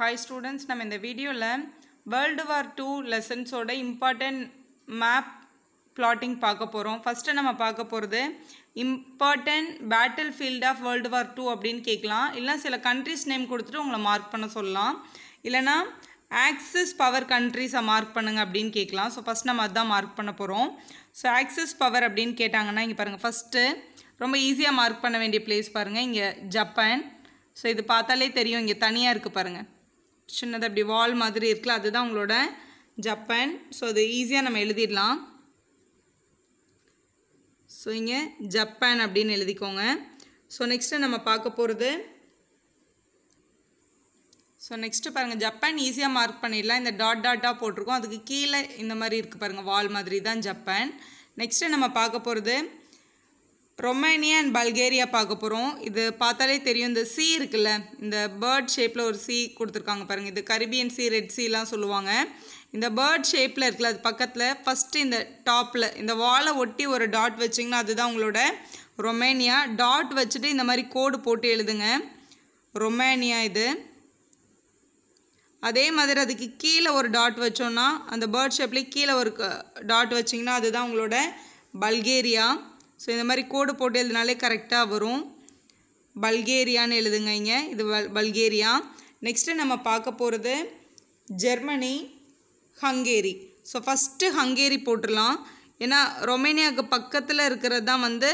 Hi students நம்ம இந்த வீடியோவில் வேர்ல்டு வார் டூ லெசன்ஸோட இம்பார்ட்டன்ட் மேப் பிளாட்டிங் பார்க்க போகிறோம் ஃபஸ்ட்டு நம்ம பார்க்க போகிறது important battlefield of world war two அப்படின்னு கேட்கலாம் இல்லை சில கண்ட்ரிஸ் நேம் கொடுத்துட்டு உங்களை மார்க் பண்ண சொல்லலாம் இல்லைனா ஆக்சிஸ் பவர் கண்ட்ரிஸை மார்க் பண்ணுங்கள் அப்படின்னு கேட்கலாம் ஸோ ஃபஸ்ட் நம்ம அதுதான் மார்க் பண்ண போகிறோம் ஸோ ஆக்சிஸ் பவர் அப்படின்னு கேட்டாங்கன்னா இங்கே பாருங்கள் ஃபஸ்ட்டு ரொம்ப ஈஸியாக மார்க் பண்ண வேண்டிய பிளேஸ் பாருங்கள் இங்கே ஜப்பான் ஸோ இது பார்த்தாலே தெரியும் இங்கே தனியாக இருக்குது பாருங்கள் சின்னது அப்படி வால் மாதிரி இருக்குல்ல அதுதான் உங்களோட ஜப்பான் ஸோ அது ஈஸியாக நம்ம எழுதிடலாம் ஸோ இங்கே ஜப்பான் அப்படின்னு எழுதிக்கோங்க ஸோ நெக்ஸ்ட்டு நம்ம பார்க்க போகிறது ஸோ நெக்ஸ்ட்டு பாருங்கள் ஜப்பான் ஈஸியாக மார்க் பண்ணிடலாம் இந்த டாட் டாட்டாக போட்டிருக்கோம் அதுக்கு கீழே இந்த மாதிரி இருக்குது பாருங்கள் வால் மாதிரி தான் ஜப்பான் நெக்ஸ்ட்டு நம்ம பார்க்க போகிறது ரொமேனியா அண்ட் பல்கேரியா பார்க்க போகிறோம் இது பார்த்தாலே தெரியும் இந்த சீ இருக்குல்ல இந்த பேர்ட் ஷேப்பில் ஒரு சீ கொடுத்துருக்காங்க பாருங்கள் இது கரிபியன் சீ ரெட் சீலாம் சொல்லுவாங்க இந்த பேர்ட் ஷேப்பில் இருக்குல்ல அது பக்கத்தில் ஃபஸ்ட்டு இந்த டாப்பில் இந்த வாலை ஒட்டி ஒரு டாட் வச்சிங்கன்னா அதுதான் உங்களோட ரொமேனியா டாட் வச்சுட்டு இந்த மாதிரி கோடு போட்டு எழுதுங்க ரொமேனியா இது அதே மாதிரி அதுக்கு கீழே ஒரு டாட் வச்சோன்னா அந்த பேர்ட் ஷேப்லேயே கீழே ஒரு டாட் வச்சிங்கன்னா அதுதான் உங்களோட பல்கேரியா ஸோ இந்த மாதிரி கோடு போட்டு எழுதினாலே கரெக்டாக வரும் பல்கேரியான்னு எழுதுங்க இங்கே இது பல் பல்கேரியா நெக்ஸ்ட்டு நம்ம பார்க்க போகிறது Germany Hungary so first Hungary போட்டுடலாம் ஏன்னா ரொமேனியாவுக்கு பக்கத்தில் இருக்கிறது தான் வந்து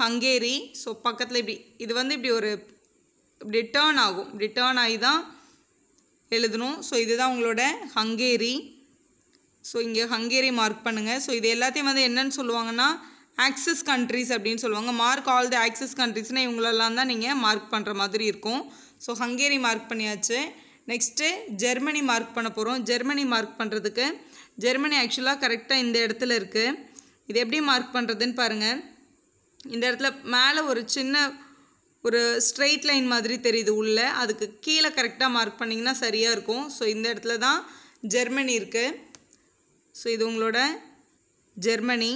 ஹங்கேரி ஸோ பக்கத்தில் இப்படி இது வந்து இப்படி ஒரு இப்படி டேர்ன் ஆகும் இப்படி டேர்ன் ஆகி தான் எழுதணும் ஸோ இதுதான் உங்களோட ஹங்கேரி ஸோ இங்கே ஹங்கேரி மார்க் பண்ணுங்கள் ஸோ இது எல்லாத்தையும் வந்து என்னென்னு சொல்லுவாங்கன்னா ஆக்சஸ் கண்ட்ரிஸ் அப்படின்னு சொல்லுவாங்க மார்க் ஆல் தி ஆக்சஸ் கண்ட்ரிஸ்னால் இவங்களெல்லாம் தான் நீங்கள் மார்க் பண்ணுற மாதிரி இருக்கும் ஸோ ஹங்கேரி மார்க் பண்ணியாச்சு நெக்ஸ்ட்டு ஜெர்மனி மார்க் பண்ண போகிறோம் ஜெர்மனி மார்க் பண்ணுறதுக்கு ஜெர்மனி ஆக்சுவலாக கரெக்டாக இந்த இடத்துல இருக்குது இது எப்படி மார்க் பண்ணுறதுன்னு பாருங்கள் இந்த இடத்துல மேலே ஒரு சின்ன ஒரு ஸ்ட்ரெயிட் லைன் மாதிரி தெரியுது உள்ளே அதுக்கு கீழே கரெக்டாக மார்க் பண்ணிங்கன்னா சரியாக இருக்கும் ஸோ இந்த இடத்துல தான் ஜெர்மனி இருக்குது ஸோ இது உங்களோட ஜெர்மனி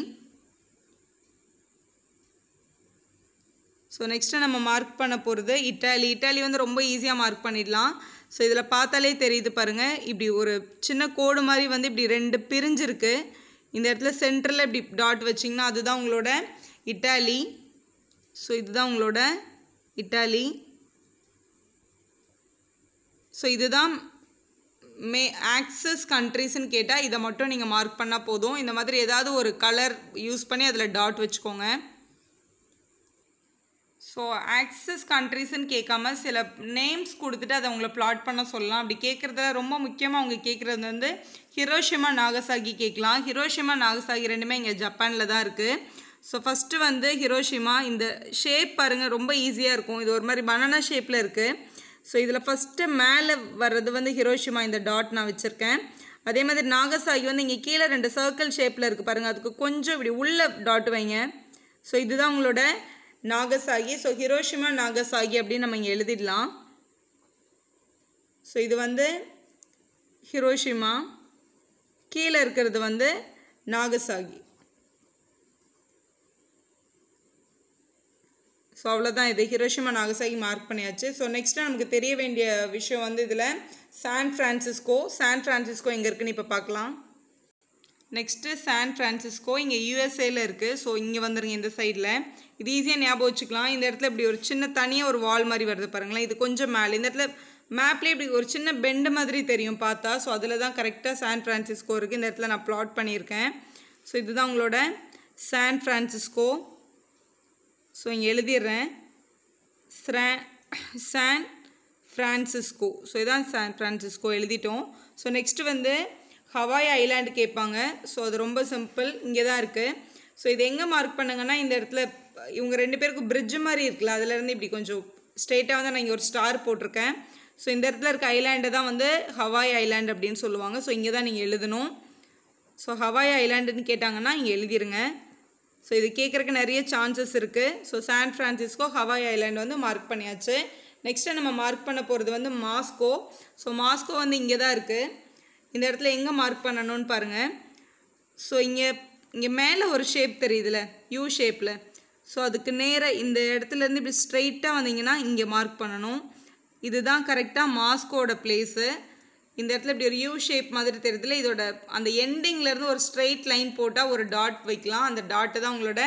ஸோ நெக்ஸ்ட்டு நம்ம மார்க் பண்ண போகிறது இட்டாலி இட்டாலி வந்து ரொம்ப ஈஸியாக மார்க் பண்ணிடலாம் ஸோ இதில் பார்த்தாலே தெரியுது பாருங்கள் இப்படி ஒரு சின்ன கோடு மாதிரி வந்து இப்படி ரெண்டு பிரிஞ்சிருக்கு இந்த இடத்துல சென்டரில் இப்படி டாட் வச்சிங்கன்னா அதுதான் உங்களோட இட்டாலி ஸோ இதுதான் உங்களோட இட்டாலி ஸோ இதுதான் மே ஆக்சஸ் கண்ட்ரிஸ்ன்னு கேட்டால் இதை மட்டும் நீங்கள் மார்க் பண்ணால் போதும் இந்த மாதிரி ஏதாவது ஒரு கலர் யூஸ் பண்ணி அதில் டாட் வச்சுக்கோங்க ஸோ ஆக்சஸ் கண்ட்ரிஸ்ன்னு கேட்காம சில நேம்ஸ் கொடுத்துட்டு அதை அவங்கள பிளாட் பண்ண சொல்லலாம் அப்படி கேட்குறதுல ரொம்ப முக்கியமாக அவங்க கேட்குறது வந்து ஹிரோஷிமா நாகசாகி கேட்கலாம் ஹிரோஷிமா நாகசாகி ரெண்டுமே இங்கே ஜப்பானில் தான் இருக்குது ஸோ ஃபஸ்ட்டு வந்து ஹிரோஷிமா இந்த ஷேப் பாருங்கள் ரொம்ப ஈஸியாக இருக்கும் இது ஒரு மாதிரி பனானா ஷேப்பில் இருக்குது ஸோ இதில் ஃபஸ்ட்டு மேலே வர்றது வந்து ஹிரோஷிமா இந்த டாட் நான் வச்சுருக்கேன் அதே மாதிரி நாகசாகி வந்து இங்கே கீழே ரெண்டு சர்க்கிள் ஷேப்பில் இருக்குது பாருங்கள் அதுக்கு கொஞ்சம் இப்படி உள்ள டாட் வைங்க ஸோ இதுதான் உங்களோட நாகசாகி ஸோ ஹிரோஷிமா நாகசாகி அப்படின்னு நம்ம எழுதிடலாம் ஸோ இது வந்து ஹிரோஷிமா கீழே இருக்கிறது வந்து நாகசாகி ஸோ அவ்வளோதான் இது ஹிரோஷிமா நாகசாகி மார்க் பண்ணியாச்சு ஸோ நெக்ஸ்ட்டு நமக்கு தெரிய வேண்டிய விஷயம் வந்து இதில் சான் ஃப்ரான்சிஸ்கோ சான் ஃப்ரான்சிஸ்கோ எங்கே இருக்குன்னு இப்போ பார்க்கலாம் நெக்ஸ்ட்டு சான் ஃப்ரான்சிஸ்கோ இங்கே யூஎஸ்ஏல இருக்குது ஸோ இங்கே வந்துடுங்க இந்த சைடில் இது ஈஸியாக ஞாபகம் வச்சுக்கலாம் இந்த இடத்துல இப்படி ஒரு சின்ன தனியாக ஒரு வால் மாதிரி வருது பாருங்களேன் இது கொஞ்சம் மேலே இந்த இடத்துல மேப்லேயே இப்படி ஒரு சின்ன பெண்டு மாதிரி தெரியும் பார்த்தா ஸோ அதில் தான் கரெக்டாக சான் ஃப்ரான்சிஸ்கோ இருக்குது இந்த இடத்துல நான் ப்ளாட் பண்ணியிருக்கேன் ஸோ இதுதான் உங்களோட சான் ஃப்ரான்சிஸ்கோ ஸோ இங்கே எழுதிடுறேன் சான் ஃப்ரான்சிஸ்கோ ஸோ இதான் சான் ஃப்ரான்சிஸ்கோ எழுதிட்டோம் ஸோ நெக்ஸ்ட்டு வந்து ஹவாய் ஐலாண்டு கேட்பாங்க ஸோ அது ரொம்ப சிம்பிள் இங்கே தான் இருக்குது ஸோ இது எங்கே மார்க் பண்ணுங்கன்னா இந்த இடத்துல இவங்க ரெண்டு பேருக்கும் பிரிட்ஜு மாதிரி இருக்குல்ல அதுலேருந்து இப்படி கொஞ்சம் ஸ்ட்ரெயிட்டாக வந்து நான் இங்கே ஒரு ஸ்டார் போட்டிருக்கேன் ஸோ இந்த இடத்துல இருக்க ஐலாண்டு தான் வந்து ஹவாய் ஐலாண்டு அப்படின்னு சொல்லுவாங்க ஸோ இங்கே தான் நீங்கள் எழுதணும் ஸோ ஹவாய் ஐலாண்டுன்னு கேட்டாங்கன்னா இங்கே எழுதிருங்க ஸோ இது கேட்குறக்கு நிறைய சான்சஸ் இருக்குது so San Francisco Hawaii island வந்து மார்க் பண்ணியாச்சு நெக்ஸ்ட்டு நம்ம மார்க் பண்ண போகிறது வந்து மாஸ்கோ ஸோ மாஸ்கோ வந்து இங்கே தான் இருக்குது இந்த இடத்துல எங்கே மார்க் பண்ணணும்னு பாருங்கள் ஸோ இங்கே இங்கே மேலே ஒரு ஷேப் தெரியுதுல யூ ஷேப்பில் ஸோ அதுக்கு நேராக இந்த இடத்துலேருந்து இப்படி ஸ்ட்ரைட்டாக வந்தீங்கன்னா இங்கே மார்க் பண்ணணும் இதுதான் கரெக்டாக மாஸ்கோட பிளேஸு இந்த இடத்துல இப்படி ஒரு யூ ஷேப் மாதிரி தெரியுதுல இதோட அந்த எண்டிங்லேருந்து ஒரு ஸ்ட்ரைட் லைன் போட்டால் ஒரு டாட் வைக்கலாம் அந்த டாட்டு தான் உங்களோட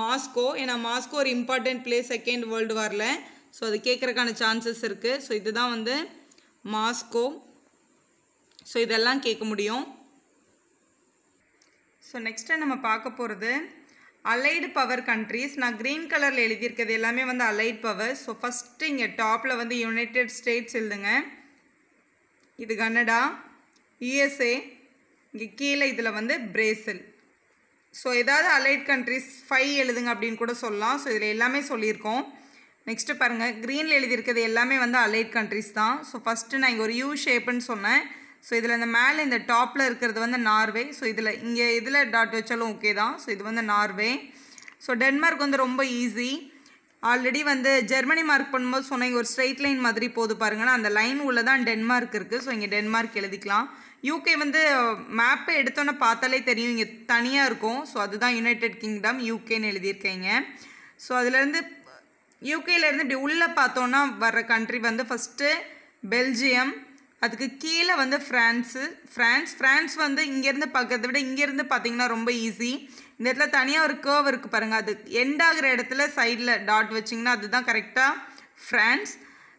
மாஸ்கோ ஏன்னா மாஸ்கோ ஒரு இம்பார்ட்டண்ட் பிளேஸ் செகண்ட் வேர்ல்டு வாரில் ஸோ அது கேட்குறக்கான சான்சஸ் இருக்குது ஸோ இதுதான் வந்து மாஸ்கோ ஸோ இதெல்லாம் கேட்க முடியும் ஸோ நெக்ஸ்ட்டு நம்ம பார்க்க போகிறது அலைடு பவர் கண்ட்ரிஸ் நான் க்ரீன் கலரில் எழுதியிருக்கிறது எல்லாமே வந்து அலைட் பவர் ஸோ ஃபஸ்ட்டு இங்கே டாப்பில் வந்து யுனைடெட் ஸ்டேட்ஸ் எழுதுங்க இது கனடா யுஎஸ்ஏ இங்கே கீழே இதில் வந்து பிரேசில் ஸோ ஏதாவது அலைட் கண்ட்ரிஸ் ஃபைவ் எழுதுங்க அப்படின்னு கூட சொல்லலாம் ஸோ இதில் எல்லாமே சொல்லியிருக்கோம் நெக்ஸ்ட்டு பாருங்கள் க்ரீனில் எழுதியிருக்கிறது எல்லாமே வந்து அலைட் கண்ட்ரிஸ் தான் ஸோ ஃபஸ்ட்டு நான் இங்கே ஒரு யூ ஷேப்புன்னு சொன்னேன் ஸோ இதில் இந்த மேலே இந்த டாப்பில் இருக்கிறது வந்து நார்வே ஸோ இதில் இங்கே இதில் டாட் வச்சாலும் ஓகே தான் ஸோ இது வந்து நார்வே ஸோ டென்மார்க் வந்து ரொம்ப ஈஸி ஆல்ரெடி வந்து ஜெர்மனி மார்க் பண்ணும்போது சொன்னீங்க ஒரு ஸ்ட்ரெயிட் லைன் மாதிரி போது பாருங்கன்னா அந்த லைன் உள்ள தான் டென்மார்க் இருக்குது ஸோ இங்கே டென்மார்க் எழுதிக்கலாம் யூகே வந்து மேப்பை எடுத்தோன்னே பார்த்தாலே தெரியும் இங்கே தனியாக இருக்கும் ஸோ அதுதான் யுனைடெட் கிங்டம் யூகேன்னு எழுதியிருக்கேங்க ஸோ அதுலேருந்து யூகேலேருந்து இப்படி உள்ளே பார்த்தோன்னா வர்ற கண்ட்ரி வந்து ஃபஸ்ட்டு பெல்ஜியம் அதுக்கு கீழே வந்து ஃப்ரான்ஸு ஃப்ரான்ஸ் ஃப்ரான்ஸ் வந்து இங்கேருந்து பார்க்கறத விட இங்கேருந்து பார்த்தீங்கன்னா ரொம்ப ஈஸி இந்த இடத்துல தனியாக ஒரு கேர்வ் இருக்குது பாருங்கள் அது எண்ட் ஆகிற இடத்துல சைடில் டாட் வச்சிங்கன்னா அதுதான் கரெக்டாக ஃப்ரான்ஸ்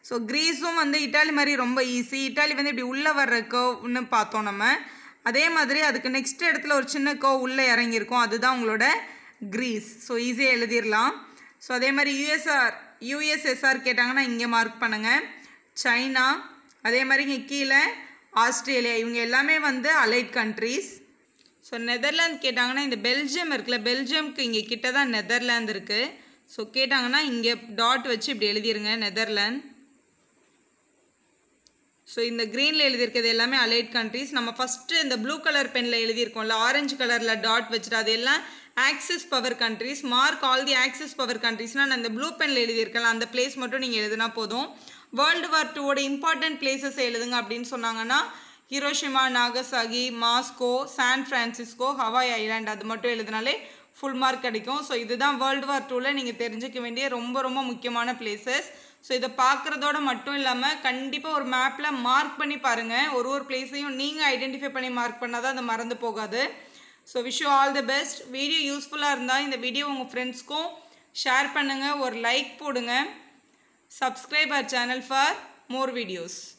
ஸோ க்ரீஸும் வந்து இட்டாலி மாதிரி ரொம்ப ஈஸி இட்டாலி வந்து இப்படி உள்ளே வர்ற கேவ்னு பார்த்தோம் நம்ம அதே மாதிரி அதுக்கு நெக்ஸ்ட் இடத்துல ஒரு சின்ன கேவ் உள்ளே இறங்கியிருக்கும் அதுதான் உங்களோட க்ரீஸ் ஸோ ஈஸியாக எழுதிடலாம் ஸோ அதே மாதிரி யூஎஸ்ஆர் யூஎஸ்எஸ்ஆர் கேட்டாங்கன்னா இங்கே மார்க் பண்ணுங்கள் சைனா அதே மாதிரி இங்கே கீழே ஆஸ்திரேலியா இவங்க எல்லாமே வந்து அலைட் கண்ட்ரீஸ் ஸோ நெதர்லாந்து கேட்டாங்கன்னா இந்த பெல்ஜியம் இருக்குல்ல பெல்ஜியம்க்கு இங்கே கிட்ட தான் நெதர்லாந்து இருக்குது ஸோ கேட்டாங்கன்னா இங்கே டாட் வச்சு இப்படி எழுதிருங்க நெதர்லாந்து ஸோ இந்த க்ரீனில் எழுதியிருக்கிறது எல்லாமே அலைட் கண்ட்ரிஸ் நம்ம ஃபஸ்ட்டு இந்த ப்ளூ கலர் பெனில் எழுதியிருக்கோம்ல ஆரஞ்சு கலரில் டாட் வச்சுட்டு அது எல்லாம் axis power countries mark all the axis power கண்ட்ரிஸ்னால் நான் இந்த ப்ளூ பெனில் எழுதியிருக்கேன் அந்த பிளேஸ் மட்டும் நீங்கள் எழுதுனா போதும் வேர்ல்டு வார் டூவோட இம்பார்ட்டன்ட் பிளேசஸ் எழுதுங்க அப்படின்னு சொன்னாங்கன்னா Hiroshima Nagasaki Moscow San Francisco Hawaii island அது மட்டும் எழுதினாலே ஃபுல் மார்க் கிடைக்கும் ஸோ இதுதான் வேர்ல்டு வார் டூவில் நீங்கள் தெரிஞ்சிக்க வேண்டிய ரொம்ப ரொம்ப முக்கியமான பிளேசஸ் ஸோ இதை பார்க்குறதோட மட்டும் இல்லாமல் கண்டிப்பாக ஒரு மேப்பில் மார்க் பண்ணி பாருங்கள் ஒரு ஒரு பிளேஸையும் நீங்கள் ஐடென்டிஃபை பண்ணி மார்க் பண்ணால் தான் அது மறந்து போகாது so wish you all the best video யூஸ்ஃபுல்லாக இருந்தால் இந்த வீடியோ உங்கள் ஃப்ரெண்ட்ஸ்க்கும் ஷேர் பண்ணுங்கள் ஒரு லைக் போடுங்கள் subscribe our channel for more videos.